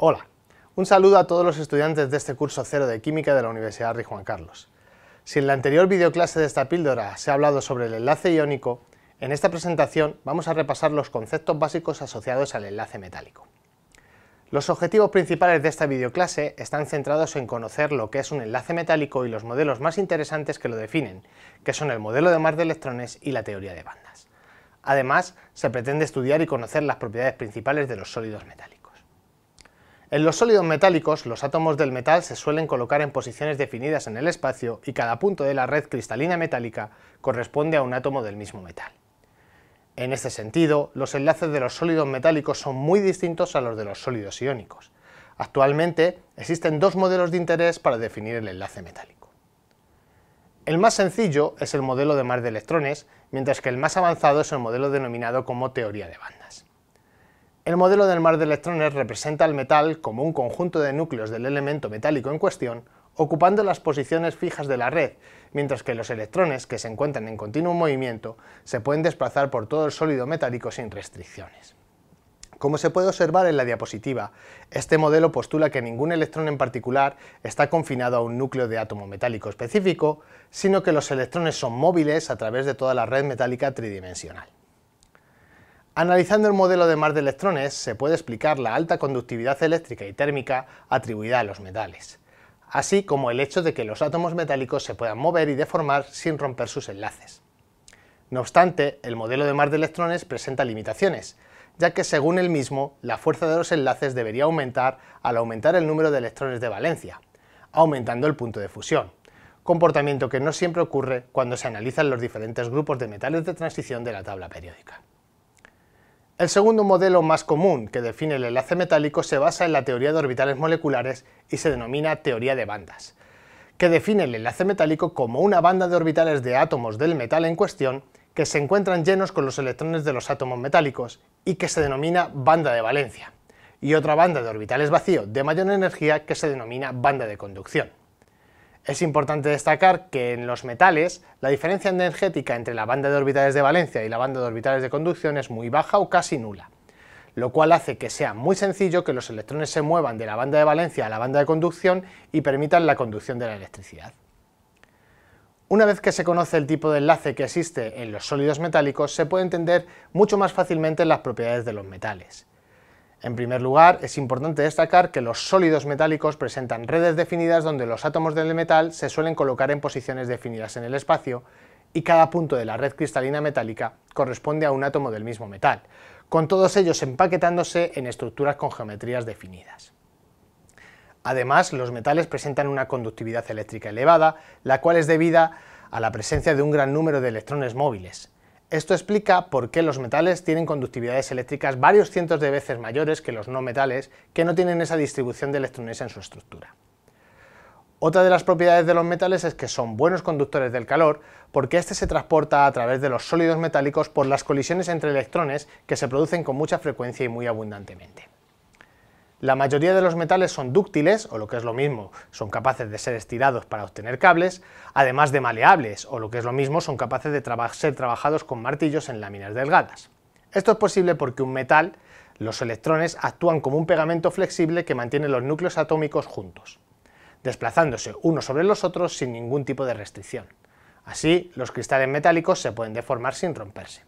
Hola, un saludo a todos los estudiantes de este curso cero de Química de la Universidad Rey Juan Carlos. Si en la anterior videoclase de esta píldora se ha hablado sobre el enlace iónico, en esta presentación vamos a repasar los conceptos básicos asociados al enlace metálico. Los objetivos principales de esta videoclase están centrados en conocer lo que es un enlace metálico y los modelos más interesantes que lo definen, que son el modelo de mar de electrones y la teoría de bandas. Además, se pretende estudiar y conocer las propiedades principales de los sólidos metálicos. En los sólidos metálicos, los átomos del metal se suelen colocar en posiciones definidas en el espacio y cada punto de la red cristalina metálica corresponde a un átomo del mismo metal. En este sentido, los enlaces de los sólidos metálicos son muy distintos a los de los sólidos iónicos. Actualmente existen dos modelos de interés para definir el enlace metálico. El más sencillo es el modelo de mar de electrones, mientras que el más avanzado es el modelo denominado como teoría de bandas. El modelo del mar de electrones representa al metal como un conjunto de núcleos del elemento metálico en cuestión, ocupando las posiciones fijas de la red, mientras que los electrones, que se encuentran en continuo movimiento, se pueden desplazar por todo el sólido metálico sin restricciones. Como se puede observar en la diapositiva, este modelo postula que ningún electrón en particular está confinado a un núcleo de átomo metálico específico, sino que los electrones son móviles a través de toda la red metálica tridimensional. Analizando el modelo de mar de electrones, se puede explicar la alta conductividad eléctrica y térmica atribuida a los metales, así como el hecho de que los átomos metálicos se puedan mover y deformar sin romper sus enlaces. No obstante, el modelo de mar de electrones presenta limitaciones, ya que según el mismo, la fuerza de los enlaces debería aumentar al aumentar el número de electrones de valencia, aumentando el punto de fusión, comportamiento que no siempre ocurre cuando se analizan los diferentes grupos de metales de transición de la tabla periódica. El segundo modelo más común que define el enlace metálico se basa en la teoría de orbitales moleculares y se denomina teoría de bandas, que define el enlace metálico como una banda de orbitales de átomos del metal en cuestión que se encuentran llenos con los electrones de los átomos metálicos y que se denomina banda de valencia, y otra banda de orbitales vacío de mayor energía que se denomina banda de conducción. Es importante destacar que en los metales la diferencia energética entre la banda de orbitales de valencia y la banda de orbitales de conducción es muy baja o casi nula, lo cual hace que sea muy sencillo que los electrones se muevan de la banda de valencia a la banda de conducción y permitan la conducción de la electricidad. Una vez que se conoce el tipo de enlace que existe en los sólidos metálicos, se puede entender mucho más fácilmente las propiedades de los metales. En primer lugar, es importante destacar que los sólidos metálicos presentan redes definidas donde los átomos del metal se suelen colocar en posiciones definidas en el espacio y cada punto de la red cristalina metálica corresponde a un átomo del mismo metal, con todos ellos empaquetándose en estructuras con geometrías definidas. Además, los metales presentan una conductividad eléctrica elevada, la cual es debida a la presencia de un gran número de electrones móviles, esto explica por qué los metales tienen conductividades eléctricas varios cientos de veces mayores que los no metales, que no tienen esa distribución de electrones en su estructura. Otra de las propiedades de los metales es que son buenos conductores del calor, porque este se transporta a través de los sólidos metálicos por las colisiones entre electrones que se producen con mucha frecuencia y muy abundantemente. La mayoría de los metales son dúctiles, o lo que es lo mismo, son capaces de ser estirados para obtener cables, además de maleables, o lo que es lo mismo, son capaces de ser trabajados con martillos en láminas delgadas. Esto es posible porque un metal, los electrones, actúan como un pegamento flexible que mantiene los núcleos atómicos juntos, desplazándose unos sobre los otros sin ningún tipo de restricción. Así, los cristales metálicos se pueden deformar sin romperse.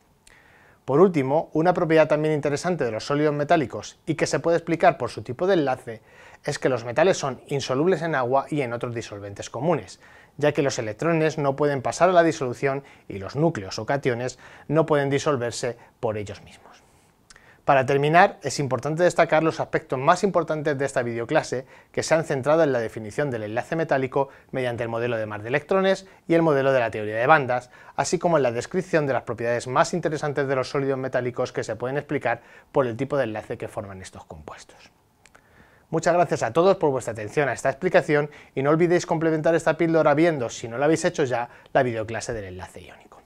Por último, una propiedad también interesante de los sólidos metálicos y que se puede explicar por su tipo de enlace es que los metales son insolubles en agua y en otros disolventes comunes, ya que los electrones no pueden pasar a la disolución y los núcleos o cationes no pueden disolverse por ellos mismos. Para terminar, es importante destacar los aspectos más importantes de esta videoclase que se han centrado en la definición del enlace metálico mediante el modelo de mar de electrones y el modelo de la teoría de bandas, así como en la descripción de las propiedades más interesantes de los sólidos metálicos que se pueden explicar por el tipo de enlace que forman estos compuestos. Muchas gracias a todos por vuestra atención a esta explicación y no olvidéis complementar esta píldora viendo, si no lo habéis hecho ya, la videoclase del enlace iónico.